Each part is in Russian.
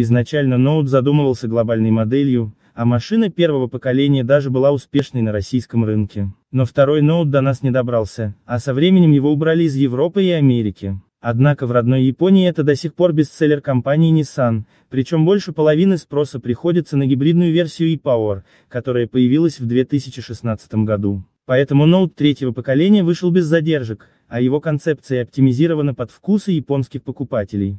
Изначально Note задумывался глобальной моделью, а машина первого поколения даже была успешной на российском рынке. Но второй ноут до нас не добрался, а со временем его убрали из Европы и Америки. Однако в родной Японии это до сих пор бестселлер компании Nissan, причем больше половины спроса приходится на гибридную версию e-Power, которая появилась в 2016 году. Поэтому ноут третьего поколения вышел без задержек, а его концепция оптимизирована под вкусы японских покупателей.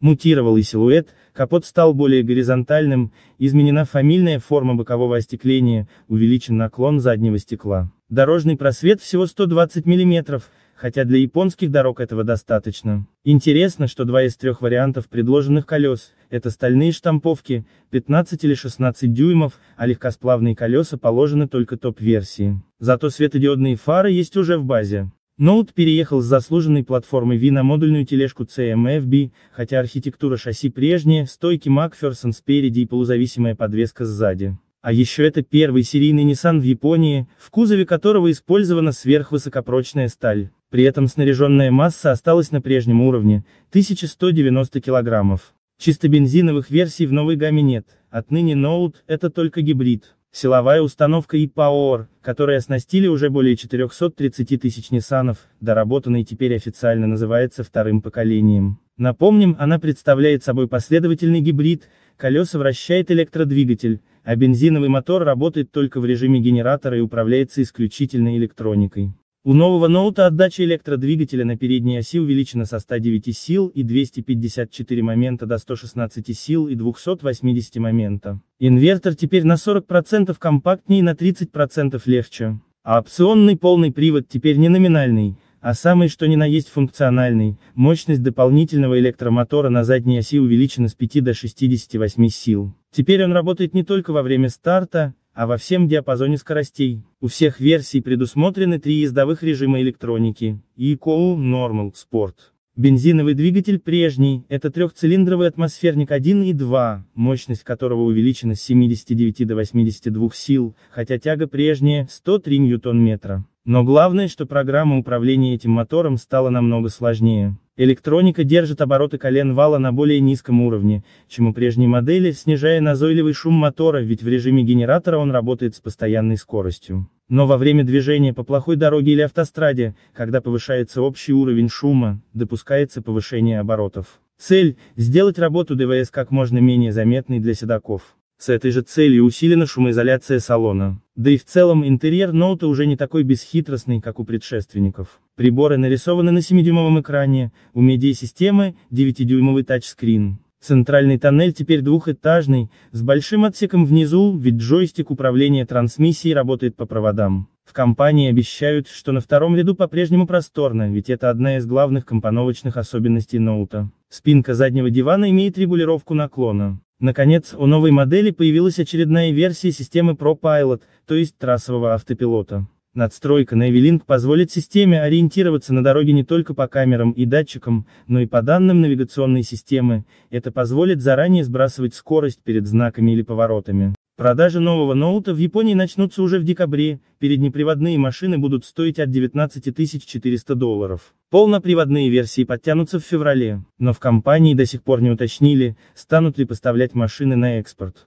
Мутировал и силуэт, капот стал более горизонтальным, изменена фамильная форма бокового остекления, увеличен наклон заднего стекла. Дорожный просвет всего 120 мм, хотя для японских дорог этого достаточно. Интересно, что два из трех вариантов предложенных колес, это стальные штамповки, 15 или 16 дюймов, а легкосплавные колеса положены только топ-версии. Зато светодиодные фары есть уже в базе. Ноут переехал с заслуженной платформы V на модульную тележку CMFB, хотя архитектура шасси прежняя, стойки Макферсон спереди и полузависимая подвеска сзади. А еще это первый серийный Nissan в Японии, в кузове которого использована сверхвысокопрочная сталь. При этом снаряженная масса осталась на прежнем уровне, 1190 килограммов. Чисто бензиновых версий в новой гамме нет, отныне Ноут – это только гибрид. Силовая установка i-Power, которой оснастили уже более 430 тысяч Ниссанов, доработанной теперь официально называется вторым поколением. Напомним, она представляет собой последовательный гибрид, колеса вращает электродвигатель, а бензиновый мотор работает только в режиме генератора и управляется исключительно электроникой. У нового ноута отдача электродвигателя на передней оси увеличена со 109 сил и 254 момента до 116 сил и 280 момента. Инвертор теперь на 40% компактнее и на 30% легче. А опционный полный привод теперь не номинальный, а самый что ни на есть функциональный, мощность дополнительного электромотора на задней оси увеличена с 5 до 68 сил. Теперь он работает не только во время старта, а во всем диапазоне скоростей. У всех версий предусмотрены три ездовых режима электроники, ECO, Normal, Sport. Бензиновый двигатель прежний, это трехцилиндровый атмосферник 1 и 2, мощность которого увеличена с 79 до 82 сил, хотя тяга прежняя, 103 ньютон-метра. Но главное, что программа управления этим мотором стала намного сложнее. Электроника держит обороты колен вала на более низком уровне, чем у прежней модели, снижая назойливый шум мотора, ведь в режиме генератора он работает с постоянной скоростью. Но во время движения по плохой дороге или автостраде, когда повышается общий уровень шума, допускается повышение оборотов. Цель – сделать работу ДВС как можно менее заметной для седаков. С этой же целью усилена шумоизоляция салона. Да и в целом интерьер ноута уже не такой бесхитростный, как у предшественников. Приборы нарисованы на 7-дюймовом экране, у медиа-системы 9-дюймовый тачскрин. Центральный тоннель теперь двухэтажный, с большим отсеком внизу, ведь джойстик управления трансмиссией работает по проводам. В компании обещают, что на втором ряду по-прежнему просторно, ведь это одна из главных компоновочных особенностей ноута. Спинка заднего дивана имеет регулировку наклона. Наконец, у новой модели появилась очередная версия системы ProPilot, то есть трассового автопилота. Надстройка Navilink позволит системе ориентироваться на дороге не только по камерам и датчикам, но и по данным навигационной системы, это позволит заранее сбрасывать скорость перед знаками или поворотами. Продажи нового ноута в Японии начнутся уже в декабре, переднеприводные машины будут стоить от 19 400 долларов. Полноприводные версии подтянутся в феврале, но в компании до сих пор не уточнили, станут ли поставлять машины на экспорт.